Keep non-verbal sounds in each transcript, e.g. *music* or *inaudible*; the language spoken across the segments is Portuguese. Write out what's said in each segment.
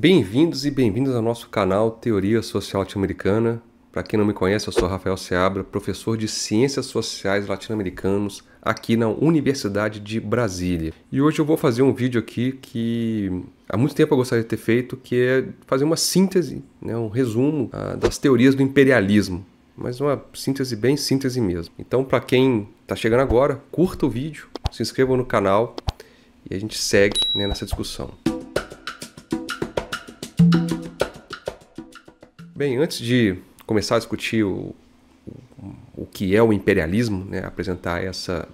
Bem-vindos e bem-vindos ao nosso canal Teoria Social Latino-Americana. Para quem não me conhece, eu sou Rafael Seabra, professor de Ciências Sociais Latino-Americanos aqui na Universidade de Brasília. E hoje eu vou fazer um vídeo aqui que há muito tempo eu gostaria de ter feito, que é fazer uma síntese, né, um resumo ah, das teorias do imperialismo. Mas uma síntese bem síntese mesmo. Então, para quem está chegando agora, curta o vídeo, se inscreva no canal e a gente segue né, nessa discussão. Bem, antes de começar a discutir o, o, o que é o imperialismo, né, apresentar essa,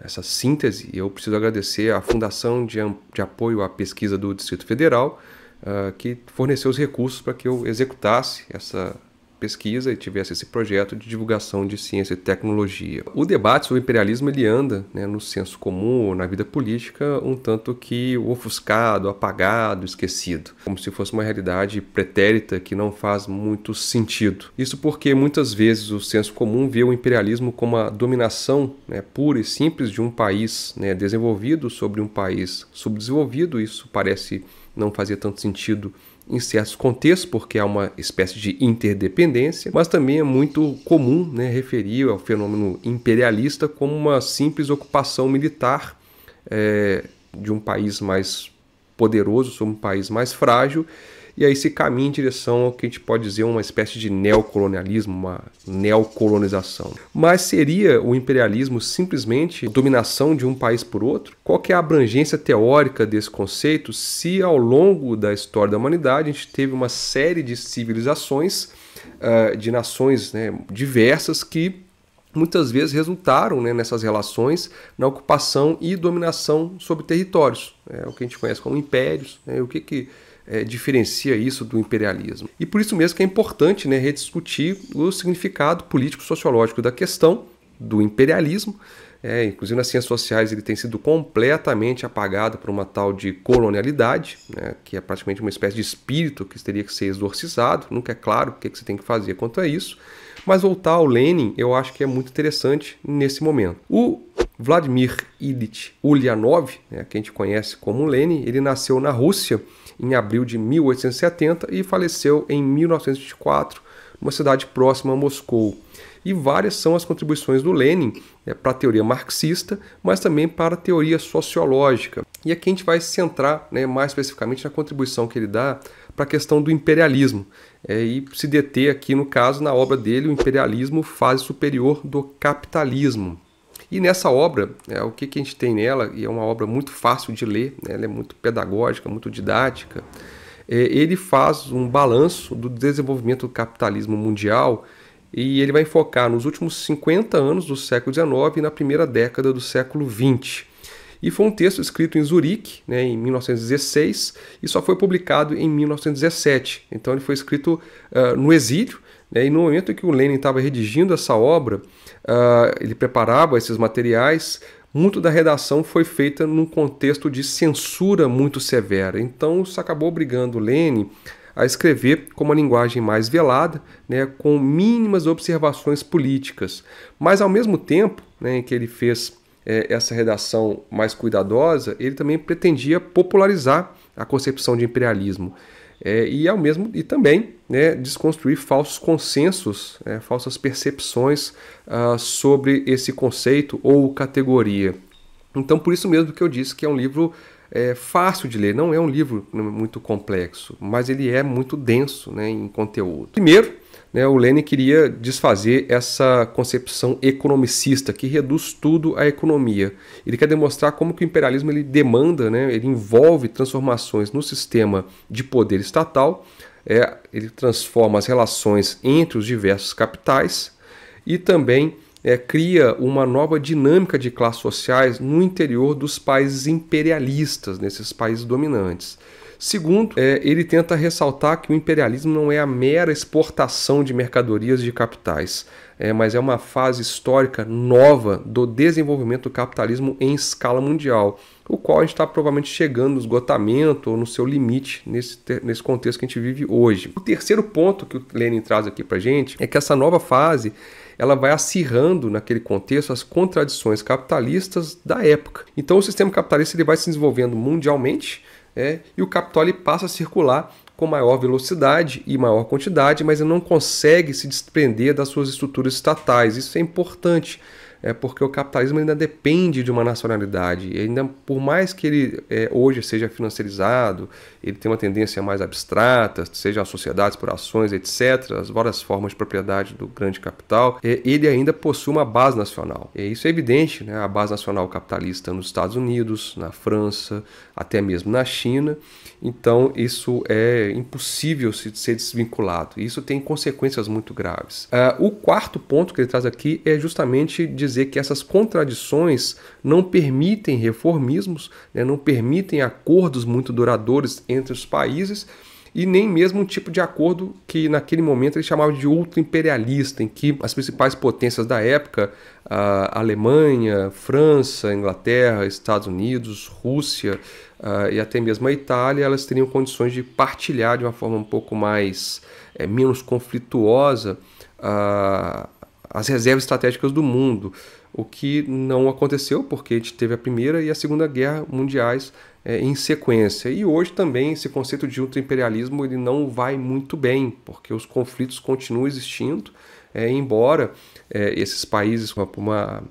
essa síntese, eu preciso agradecer à Fundação de, de Apoio à Pesquisa do Distrito Federal, uh, que forneceu os recursos para que eu executasse essa, pesquisa e tivesse esse projeto de divulgação de ciência e tecnologia. O debate sobre o imperialismo ele anda né, no senso comum, na vida política, um tanto que ofuscado, apagado, esquecido, como se fosse uma realidade pretérita que não faz muito sentido. Isso porque muitas vezes o senso comum vê o imperialismo como a dominação né, pura e simples de um país né, desenvolvido sobre um país subdesenvolvido. Isso parece não fazer tanto sentido em certos contextos, porque há uma espécie de interdependência, mas também é muito comum né, referir ao fenômeno imperialista como uma simples ocupação militar é, de um país mais poderoso sobre um país mais frágil e aí se caminha em direção ao que a gente pode dizer uma espécie de neocolonialismo, uma neocolonização. Mas seria o imperialismo simplesmente dominação de um país por outro? Qual é a abrangência teórica desse conceito se ao longo da história da humanidade a gente teve uma série de civilizações, uh, de nações né, diversas que muitas vezes resultaram né, nessas relações na ocupação e dominação sobre territórios, é, o que a gente conhece como impérios, né, o que, que é, diferencia isso do imperialismo. E por isso mesmo que é importante né, rediscutir o significado político-sociológico da questão do imperialismo. É, inclusive nas ciências sociais ele tem sido completamente apagado por uma tal de colonialidade, né, que é praticamente uma espécie de espírito que teria que ser exorcizado. Nunca é claro o que, que você tem que fazer quanto a isso. Mas voltar ao Lenin eu acho que é muito interessante nesse momento. O Vladimir Ilitch Ulyanov, né, que a gente conhece como Lenin, ele nasceu na Rússia em abril de 1870 e faleceu em 1924, numa cidade próxima a Moscou. E várias são as contribuições do Lenin né, para a teoria marxista, mas também para a teoria sociológica. E aqui a gente vai se centrar né, mais especificamente na contribuição que ele dá para a questão do imperialismo é, e se deter aqui, no caso, na obra dele, O Imperialismo Fase Superior do Capitalismo. E nessa obra, é, o que, que a gente tem nela, e é uma obra muito fácil de ler, né, ela é muito pedagógica, muito didática, é, ele faz um balanço do desenvolvimento do capitalismo mundial e ele vai focar nos últimos 50 anos do século XIX e na primeira década do século XX. E foi um texto escrito em Zurique, né, em 1916, e só foi publicado em 1917. Então ele foi escrito uh, no exílio, né? E no momento que o Lenin estava redigindo essa obra, uh, ele preparava esses materiais, muito da redação foi feita num contexto de censura muito severa. Então isso acabou obrigando Lenin a escrever com uma linguagem mais velada, né, com mínimas observações políticas. Mas ao mesmo tempo né, em que ele fez eh, essa redação mais cuidadosa, ele também pretendia popularizar a concepção de imperialismo é, e ao mesmo e também né, desconstruir falsos consensos, é, falsas percepções uh, sobre esse conceito ou categoria. Então, por isso mesmo que eu disse que é um livro é, fácil de ler, não é um livro muito complexo, mas ele é muito denso né, em conteúdo. Primeiro, né, o Lenin queria desfazer essa concepção economicista que reduz tudo à economia. Ele quer demonstrar como que o imperialismo ele demanda, né, ele envolve transformações no sistema de poder estatal, é, ele transforma as relações entre os diversos capitais e também é, cria uma nova dinâmica de classes sociais no interior dos países imperialistas, nesses países dominantes. Segundo, é, ele tenta ressaltar que o imperialismo não é a mera exportação de mercadorias e de capitais, é, mas é uma fase histórica nova do desenvolvimento do capitalismo em escala mundial, o qual a gente está provavelmente chegando no esgotamento ou no seu limite nesse, nesse contexto que a gente vive hoje. O terceiro ponto que o Lenin traz aqui para gente é que essa nova fase ela vai acirrando naquele contexto as contradições capitalistas da época. Então o sistema capitalista ele vai se desenvolvendo mundialmente, é, e o capital ele passa a circular com maior velocidade e maior quantidade, mas ele não consegue se desprender das suas estruturas estatais. Isso é importante é porque o capitalismo ainda depende de uma nacionalidade. E ainda por mais que ele é, hoje seja financiarizado, ele tem uma tendência mais abstrata, seja as sociedades por ações, etc., as várias formas de propriedade do grande capital, é, ele ainda possui uma base nacional. E isso é evidente, né? a base nacional capitalista nos Estados Unidos, na França, até mesmo na China. Então isso é impossível se, ser desvinculado. E isso tem consequências muito graves. Uh, o quarto ponto que ele traz aqui é justamente dizer dizer que essas contradições não permitem reformismos, né, não permitem acordos muito duradouros entre os países e nem mesmo um tipo de acordo que naquele momento ele chamava de ultra-imperialista, em que as principais potências da época, a Alemanha, França, Inglaterra, Estados Unidos, Rússia ah, e até mesmo a Itália, elas teriam condições de partilhar de uma forma um pouco mais é, menos conflituosa ah, as reservas estratégicas do mundo, o que não aconteceu porque a gente teve a Primeira e a Segunda Guerra Mundiais é, em sequência. E hoje também esse conceito de ultraimperialismo ele não vai muito bem, porque os conflitos continuam existindo, é, embora é, esses países como a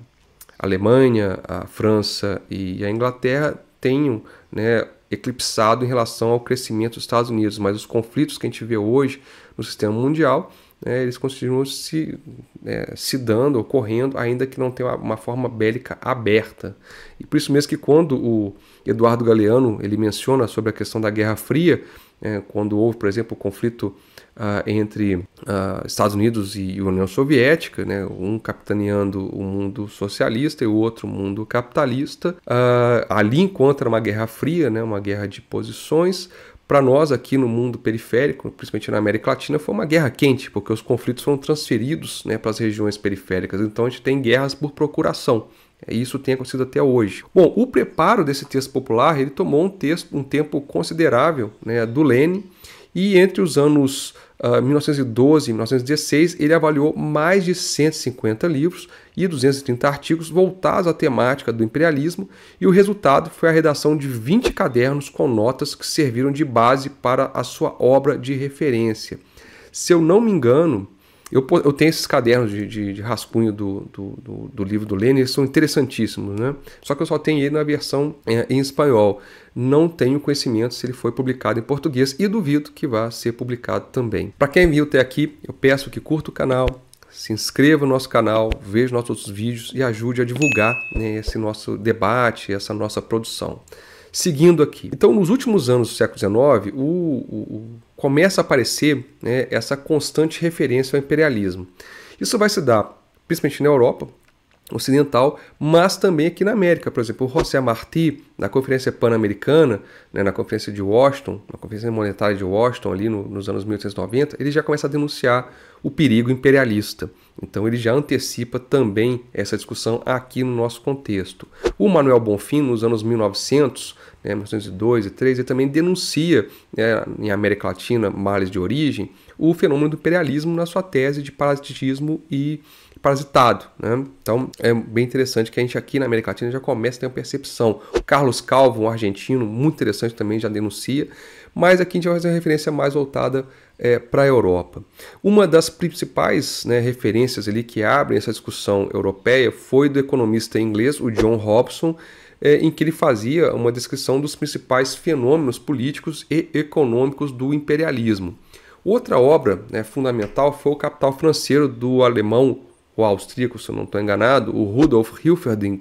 Alemanha, a França e a Inglaterra tenham né, eclipsado em relação ao crescimento dos Estados Unidos, mas os conflitos que a gente vê hoje no sistema mundial né, eles continuam se, é, se dando, ocorrendo, ainda que não tenha uma, forma bélica aberta. E por isso mesmo que quando o Eduardo Galeano ele menciona sobre a questão da Guerra Fria, é, quando houve, por exemplo, o conflito ah, entre ah, Estados Unidos e União Soviética, né, um capitaneando o mundo socialista e o outro o mundo capitalista, ah, ali encontra uma Guerra Fria, né, uma guerra de posições, para nós aqui no mundo periférico, principalmente na América Latina, foi uma guerra quente, porque os conflitos foram transferidos né, para as regiões periféricas. Então a gente tem guerras por procuração. É isso tem acontecido até hoje. Bom, o preparo desse texto popular ele tomou um, texto, um tempo considerável né, do Lênin e entre os anos uh, ah, 1912 e 1916 ele avaliou mais de 150 livros e 230 artigos voltados à temática do imperialismo, e o resultado foi a redação de 20 cadernos com notas que serviram de base para a sua obra de referência. Se eu não me engano, eu, eu tenho esses cadernos de, de, de rascunho do, do, do, do, livro do Lenin, eles são interessantíssimos, né? Só que eu só tenho ele na versão é, em espanhol. Não tenho conhecimento se ele foi publicado em português e duvido que vá ser publicado também. Para quem viu até aqui, eu peço que curta o canal, se inscreva no nosso canal, veja nossos outros vídeos e ajude a divulgar né, esse nosso debate, essa nossa produção. Seguindo aqui. Então, nos últimos anos do século XIX, o, o, começa a aparecer né, essa constante referência ao imperialismo. Isso vai se dar principalmente na Europa, ocidental, mas também aqui na América. Por exemplo, o José Martí, na Conferência Pan-Americana, né, na Conferência de Washington, na Conferência Monetária de Washington, ali no, nos anos 1890, ele já começa a denunciar o perigo imperialista. Então ele já antecipa também essa discussão aqui no nosso contexto. O Manuel Bonfim, nos anos 1900, né, 1902 e 3, ele também denuncia, né, em América Latina, males de origem, o fenômeno do imperialismo na sua tese de parasitismo e parasitado, né? Então é bem interessante que a gente aqui na América Latina já começa a ter uma percepção. O Carlos Calvo, um argentino, muito interessante também, já denuncia, mas aqui a gente vai fazer uma referência mais voltada é, para a Europa. Uma das principais né, referências ali que abrem essa discussão europeia foi do economista inglês, o John Hobson, é, em que ele fazia uma descrição dos principais fenômenos políticos e econômicos do imperialismo. Outra obra né, fundamental foi o Capital Financeiro do alemão ou austríaco, se eu não estou enganado, o Rudolf Hilferding,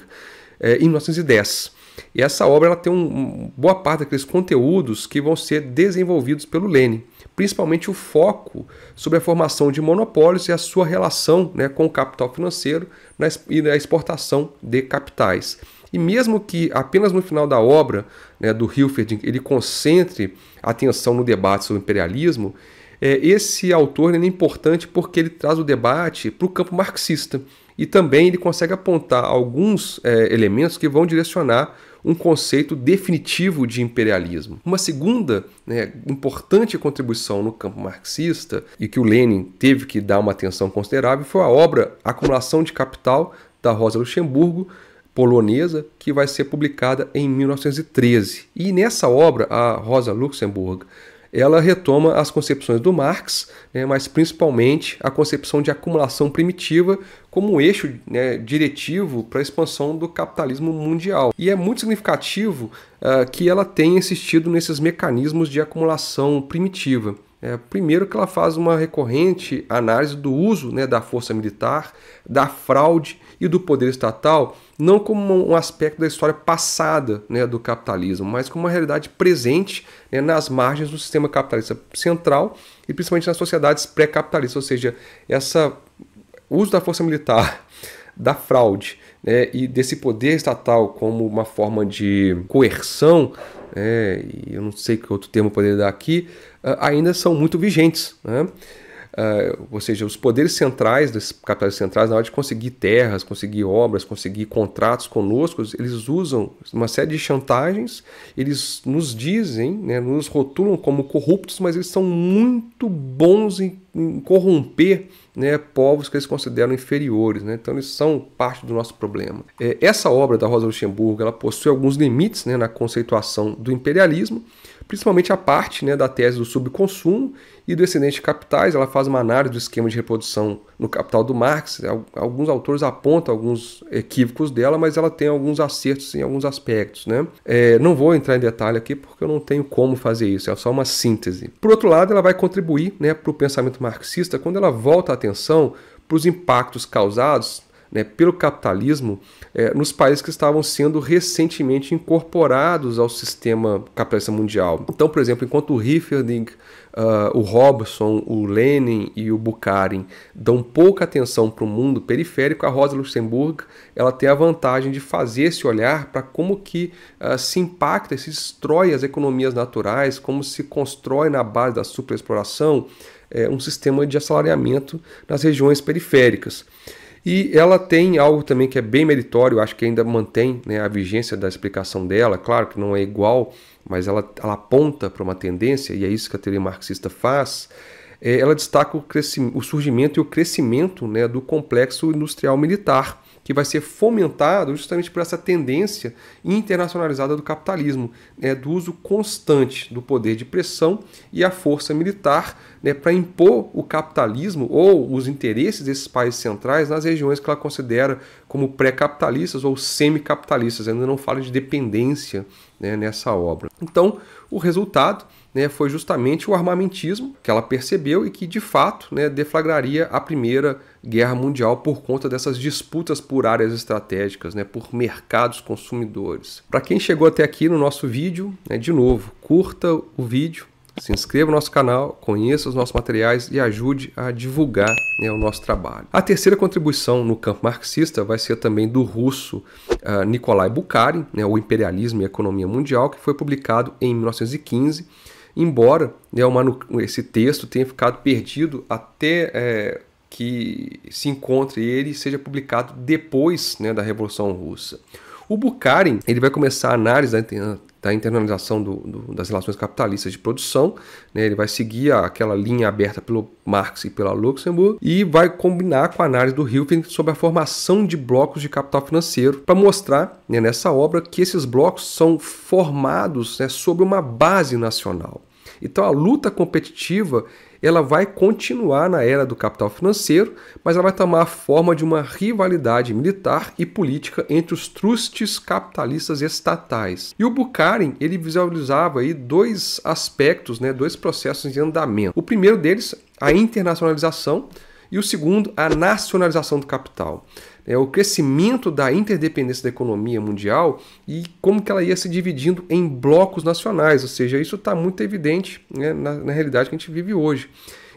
é, em 1910. E essa obra ela tem um, um, boa parte daqueles conteúdos que vão ser desenvolvidos pelo Lenin. principalmente o foco sobre a formação de monopólios e a sua relação né, com o capital financeiro na, e na exportação de capitais. E mesmo que apenas no final da obra né, do Hilferding ele concentre a atenção no debate sobre o imperialismo, é, esse autor é importante porque ele traz o debate para o campo marxista e também ele consegue apontar alguns é, elementos que vão direcionar um conceito definitivo de imperialismo. Uma segunda né, importante contribuição no campo marxista e que o Lenin teve que dar uma atenção considerável foi a obra Acumulação de Capital da Rosa Luxemburgo, polonesa, que vai ser publicada em 1913. E nessa obra, a Rosa Luxemburgo ela retoma as concepções do Marx, né, mas principalmente a concepção de acumulação primitiva como um eixo né, diretivo para a expansão do capitalismo mundial. E é muito significativo uh, que ela tenha insistido nesses mecanismos de acumulação primitiva. É, primeiro que ela faz uma recorrente análise do uso né, da força militar, da fraude e do poder estatal não como um aspecto da história passada né, do capitalismo, mas como uma realidade presente né, nas margens do sistema capitalista central e principalmente nas sociedades pré-capitalistas, ou seja, essa uso da força militar, *laughs* da fraude né, e desse poder estatal como uma forma de coerção, né, eu não sei que outro termo poderia dar aqui, ah, ainda são muito vigentes. Né? Uh, ou seja, os poderes centrais os capitais centrais, na hora de conseguir terras, conseguir obras, conseguir contratos conosco, eles usam uma série de chantagens, eles nos dizem, né, nos rotulam como corruptos, mas eles são muito bons em, em corromper né, povos que eles consideram inferiores. Né? Então, eles são parte do nosso problema. É, essa obra da Rosa Luxemburgo ela possui alguns limites né, na conceituação do imperialismo principalmente a parte né, da tese do subconsumo e do excedente de capitais. Ela faz uma análise do esquema de reprodução no capital do Marx. É alguns autores apontam alguns equívocos dela, mas ela tem alguns acertos em alguns aspectos. Né? É, não vou entrar em detalhe aqui porque eu não tenho como fazer isso, é só uma síntese. Por outro lado, ela vai contribuir né, para o pensamento marxista quando ela volta a atenção para os impactos causados né, pelo capitalismo é, nos países que estavam sendo recentemente incorporados ao sistema capitalista mundial. Então, por exemplo, enquanto o Rieferding, uh, ah, o Robson, o Lenin e o Bukharin dão pouca atenção para o mundo periférico, a Rosa Luxemburg ela tem a vantagem de fazer esse olhar para como que uh, se impacta, se destrói as economias naturais, como se constrói na base da superexploração é, um sistema de assalariamento nas regiões periféricas. E ela tem algo também que é bem meritório, acho que ainda mantém né, a vigência da explicação dela, claro que não é igual, mas ela, ela aponta para uma tendência, e é isso que a teoria marxista faz. É, ela destaca o, o surgimento e o crescimento né, do complexo industrial militar, que vai ser fomentado justamente por essa tendência internacionalizada do capitalismo, né, do uso constante do poder de pressão e a força militar né, para impor o capitalismo ou os interesses desses países centrais nas regiões que ela considera como pré-capitalistas ou semi-capitalistas. Ainda não fala de dependência né, nessa obra. Então, o resultado né, foi justamente o armamentismo que ela percebeu e que de fato né, deflagraria a Primeira Guerra Mundial por conta dessas disputas por áreas estratégicas, né, por mercados consumidores. Para quem chegou até aqui no nosso vídeo, né, de novo, curta o vídeo, se inscreva no nosso canal, conheça os nossos materiais e ajude a divulgar né, o nosso trabalho. A terceira contribuição no campo marxista vai ser também do russo uh, Nikolai Bukharin, né, O Imperialismo e a Economia Mundial, que foi publicado em 1915 embora né, esse texto tenha ficado perdido até é, que se encontre ele e seja publicado depois né, da Revolução Russa. O Bukharin ele vai começar a análise da da internalização do, do, das relações capitalistas de produção. Né? Ele vai seguir aquela linha aberta pelo Marx e pela Luxemburg e vai combinar com a análise do Hilfing sobre a formação de blocos de capital financeiro para mostrar né, nessa obra que esses blocos são formados né, sobre uma base nacional. Então a luta competitiva ela vai continuar na era do capital financeiro, mas ela vai tomar a forma de uma rivalidade militar e política entre os trustes capitalistas estatais. E o Bukharin, ele visualizava aí dois aspectos, né, dois processos em andamento. O primeiro deles, a internacionalização, e o segundo, a nacionalização do capital. É, o crescimento da interdependência da economia mundial e como que ela ia se dividindo em blocos nacionais, ou seja, isso está muito evidente né, na, na realidade que a gente vive hoje.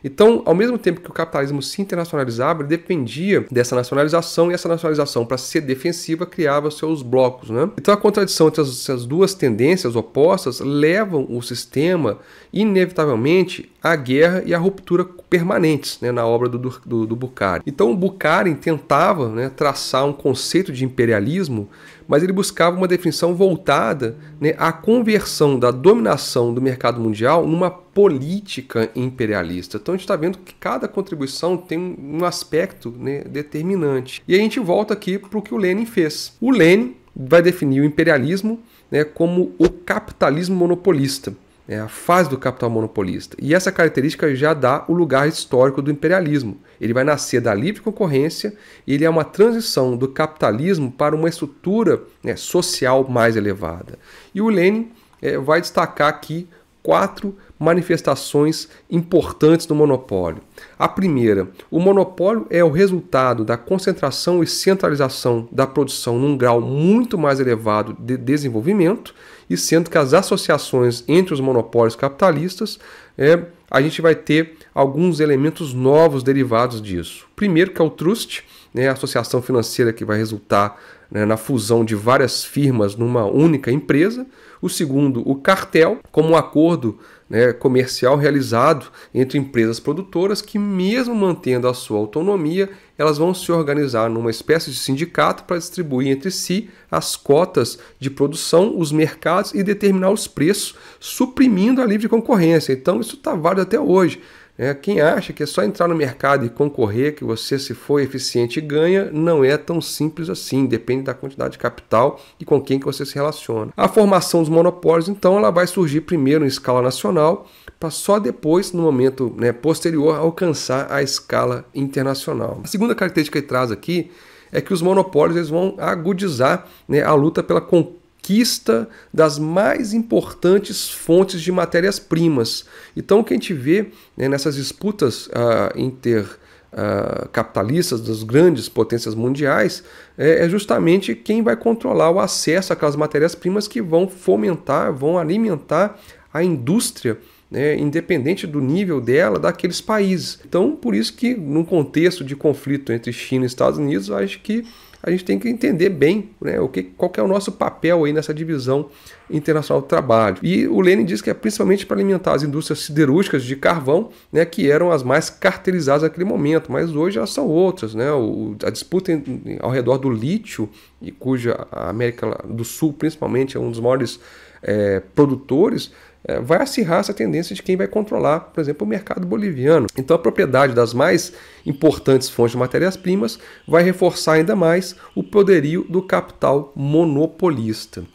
Então, ao mesmo tempo que o capitalismo se internacionalizava, ele dependia dessa nacionalização e essa nacionalização, para ser defensiva, criava seus blocos. Né? Então, a contradição entre essas duas tendências opostas levam o sistema, inevitavelmente, à guerra e à ruptura permanentes né, na obra do, do, do Então, o Bukhari tentava né, traçar um conceito de imperialismo mas ele buscava uma definição voltada né, à conversão da dominação do mercado mundial numa política imperialista. Então a gente está vendo que cada contribuição tem um aspecto né, determinante. E a gente volta aqui para o que o Lenin fez. O Lenin vai definir o imperialismo né, como o capitalismo monopolista é a fase do capital monopolista. E essa característica já dá o lugar histórico do imperialismo. Ele vai nascer da livre concorrência e ele é uma transição do capitalismo para uma estrutura né, social mais elevada. E o Lenin é, vai destacar aqui quatro manifestações importantes do monopólio. A primeira, o monopólio é o resultado da concentração e centralização da produção num grau muito mais elevado de desenvolvimento, e sendo que as associações entre os monopólios capitalistas, é, a gente vai ter alguns elementos novos derivados disso. Primeiro, que é o trust, né, a associação financeira que vai resultar né, na fusão de várias firmas numa única empresa. O segundo, o cartel, como um acordo né, comercial realizado entre empresas produtoras que, mesmo mantendo a sua autonomia, elas vão se organizar numa espécie de sindicato para distribuir entre si as cotas de produção, os mercados e determinar os preços, suprimindo a livre concorrência. Então, isso está válido até hoje. É, quem acha que é só entrar no mercado e concorrer que você, se for eficiente, ganha, não é tão simples assim. Depende da quantidade de capital e com quem que você se relaciona. A formação dos monopólios, então, ela vai surgir primeiro em escala nacional, para só depois, no momento né, posterior, alcançar a escala internacional. A segunda característica que traz aqui é que os monopólios eles vão agudizar né, a luta pela conquista conquista das mais importantes fontes de matérias-primas. Então, o que a gente vê né, nessas disputas uh, Uh, capitalistas das grandes potências mundiais é, é, justamente quem vai controlar o acesso àquelas matérias-primas que vão fomentar, vão alimentar a indústria. Né, independente do nível dela, daqueles países. Então, por isso que, num contexto de conflito entre China e Estados Unidos, acho que a gente tem que entender bem né, o que, qual que é o nosso papel aí nessa divisão internacional do trabalho. E o Lenin diz que é principalmente para alimentar as indústrias siderúrgicas de carvão, né, que eram as mais cartelizadas naquele momento, mas hoje elas são outras. Né? O, a disputa em, ao redor do lítio, e cuja a América do Sul principalmente é um dos maiores é, produtores, é, vai acirrar essa tendência de quem vai controlar, por exemplo, o mercado boliviano. Então, a propriedade das mais importantes fontes de matérias-primas vai reforçar ainda mais o poderio do capital monopolista.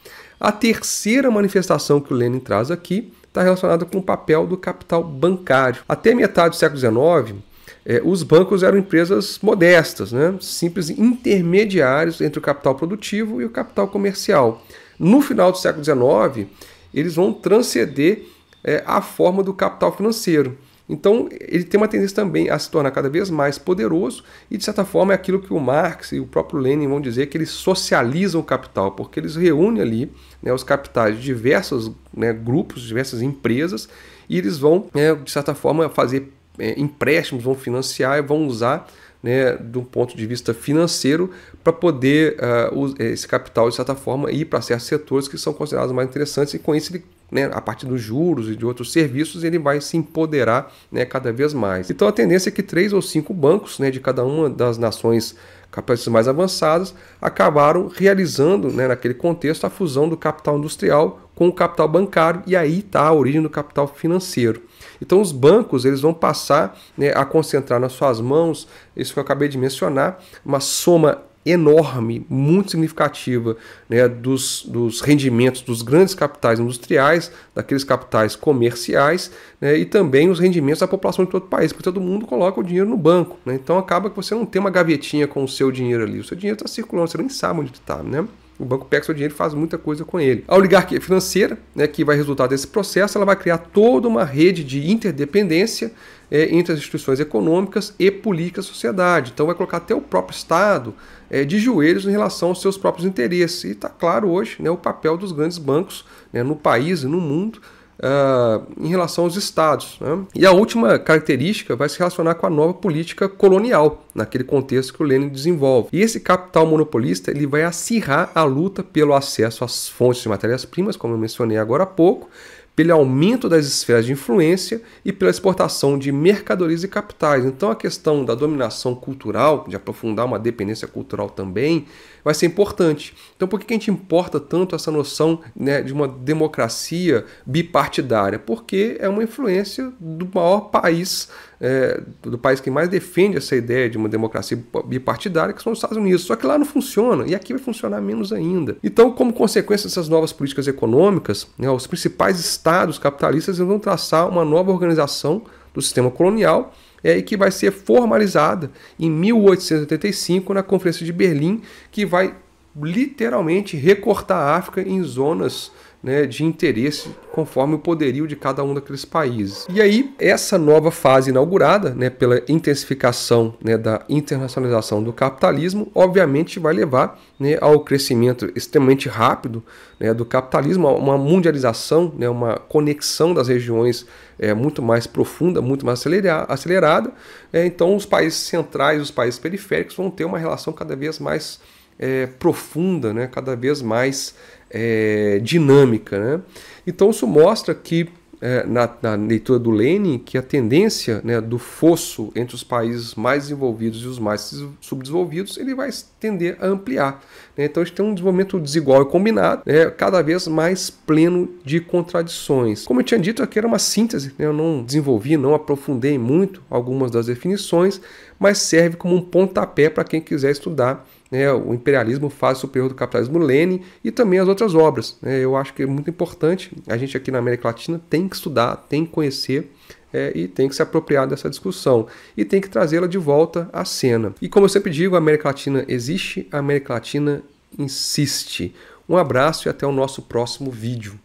A terceira manifestação que o Lenin traz aqui está relacionada com o papel do capital bancário. Até metade do século XIX, eh, é, os bancos eram empresas modestas, né? simples intermediários entre o capital produtivo e o capital comercial. No final do século XIX, eles vão transcender é, a forma do capital financeiro. Então, ele tem uma tendência também a se tornar cada vez mais poderoso e, de certa forma, é aquilo que o Marx e o próprio Lenin vão dizer que eles socializam o capital, porque eles reúnem ali né, os capitais de diversos né, grupos, diversas empresas, e eles vão, né, de certa forma, fazer é, empréstimos, vão financiar e vão usar né, de um ponto de vista financeiro, para poder uh, esse capital, de certa forma, ir para certos setores que são considerados mais interessantes e com isso ele né, a partir dos juros e de outros serviços, ele vai se empoderar né, cada vez mais. Então a tendência é que três ou cinco bancos né, de cada uma das nações capazes mais avançadas acabaram realizando, né, naquele contexto, a fusão do capital industrial com o capital bancário, e aí está a origem do capital financeiro. Então os bancos eles vão passar né, a concentrar nas suas mãos, isso que eu acabei de mencionar, uma soma enorme, muito significativa né, dos, dos rendimentos dos grandes capitais industriais, daqueles capitais comerciais né, e também os rendimentos da população de todo o país, porque todo mundo coloca o dinheiro no banco. Né, então acaba que você não tem uma gavetinha com o seu dinheiro ali, o seu dinheiro está circulando, você nem sabe onde está. Né? O banco pega seu dinheiro e faz muita coisa com ele. A oligarquia financeira, né, que vai resultar desse processo, ela vai criar toda uma rede de interdependência é, entre as instituições econômicas e políticas da sociedade. Então vai colocar até o próprio Estado é, de joelhos em relação aos seus próprios interesses. E está claro hoje né, o papel dos grandes bancos né, no país e no mundo uh, em relação aos estados. Né? E a última característica vai se relacionar com a nova política colonial, naquele contexto que o Lenin desenvolve. E esse capital monopolista ele vai acirrar a luta pelo acesso às fontes de matérias-primas, como eu mencionei agora há pouco, pelo aumento das esferas de influência e pela exportação de mercadorias e capitais. Então, a questão da dominação cultural, de aprofundar uma dependência cultural também, vai ser importante. Então, por que a gente importa tanto essa noção né, de uma democracia bipartidária? Porque é uma influência do maior país é, do país que mais defende essa ideia de uma democracia bipartidária, que são os Estados Unidos. Só que lá não funciona, e aqui vai funcionar menos ainda. Então, como consequência dessas novas políticas econômicas, né, os principais estados capitalistas vão traçar uma nova organização do sistema colonial é, e que vai ser formalizada em 1885 na Conferência de Berlim, que vai literalmente recortar a África em zonas né, de interesse conforme o poderio de cada um daqueles países. E aí, essa nova fase inaugurada né, pela intensificação né, da internacionalização do capitalismo, obviamente vai levar né, ao crescimento extremamente rápido né, do capitalismo, a uma mundialização, né, uma conexão das regiões é, muito mais profunda, muito mais acelerada. É, então, os países centrais, os países periféricos vão ter uma relação cada vez mais é, profunda, né, cada vez mais é, dinâmica. Né? Então isso mostra que é, na, na, leitura do Lenin que a tendência né, do fosso entre os países mais desenvolvidos e os mais subdesenvolvidos ele vai tender a ampliar. Né? Então a gente tem um desenvolvimento desigual e combinado, né, cada vez mais pleno de contradições. Como eu tinha dito, aqui era uma síntese, né? eu não desenvolvi, não aprofundei muito algumas das definições, mas serve como um pontapé para quem quiser estudar né, o imperialismo, fase superior do capitalismo, Lenin e também as outras obras. Né. Eu acho que é muito importante, a gente aqui na América Latina tem que estudar, tem que conhecer é, e tem que se apropriar dessa discussão e tem que trazê-la de volta à cena. E como eu sempre digo, a América Latina existe, a América Latina insiste. Um abraço e até o nosso próximo vídeo.